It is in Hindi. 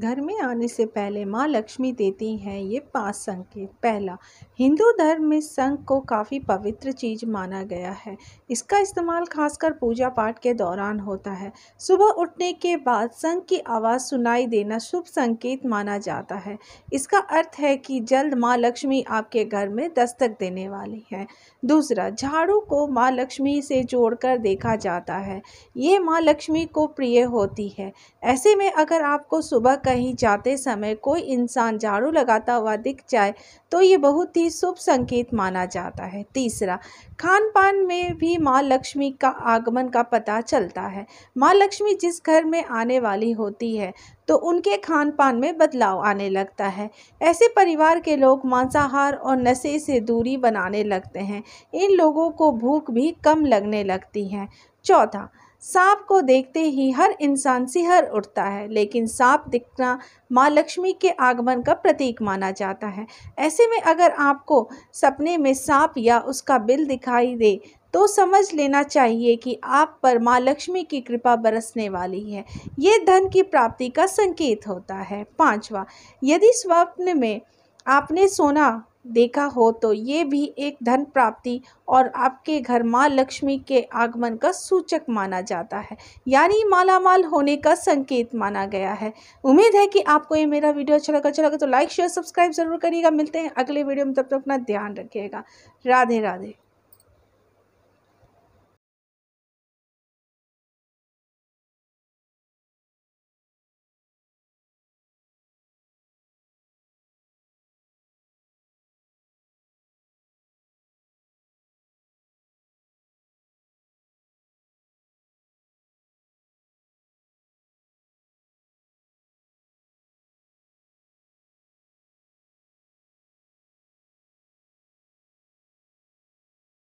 घर में आने से पहले माँ लक्ष्मी देती हैं ये पांच संकेत पहला हिंदू धर्म में संघ को काफ़ी पवित्र चीज माना गया है इसका इस्तेमाल खासकर पूजा पाठ के दौरान होता है सुबह उठने के बाद संघ की आवाज़ सुनाई देना शुभ संकेत माना जाता है इसका अर्थ है कि जल्द माँ लक्ष्मी आपके घर में दस्तक देने वाली हैं दूसरा झाड़ू को माँ लक्ष्मी से जोड़कर देखा जाता है ये माँ लक्ष्मी को प्रिय होती है ऐसे में अगर आपको सुबह कहीं जाते समय कोई इंसान झाड़ू लगाता हुआ दिख जाए तो ये बहुत ही शुभ संकेत माना जाता है तीसरा खान पान में भी माँ लक्ष्मी का आगमन का पता चलता है माँ लक्ष्मी जिस घर में आने वाली होती है तो उनके खान पान में बदलाव आने लगता है ऐसे परिवार के लोग मांसाहार और नशे से दूरी बनाने लगते हैं इन लोगों को भूख भी कम लगने लगती है चौथा सांप को देखते ही हर इंसान सिहर उठता है लेकिन सांप दिखना माँ लक्ष्मी के आगमन का प्रतीक माना जाता है ऐसे में अगर आपको सपने में सांप या उसका बिल दिखाई दे तो समझ लेना चाहिए कि आप पर माँ लक्ष्मी की कृपा बरसने वाली है ये धन की प्राप्ति का संकेत होता है पांचवा यदि स्वप्न में आपने सोना देखा हो तो ये भी एक धन प्राप्ति और आपके घर माँ लक्ष्मी के आगमन का सूचक माना जाता है यानी मालामाल होने का संकेत माना गया है उम्मीद है कि आपको ये मेरा वीडियो अच्छा लगा अच्छा लगा तो लाइक शेयर सब्सक्राइब ज़रूर करिएगा मिलते हैं अगले वीडियो में तब तक तो अपना ध्यान रखिएगा राधे राधे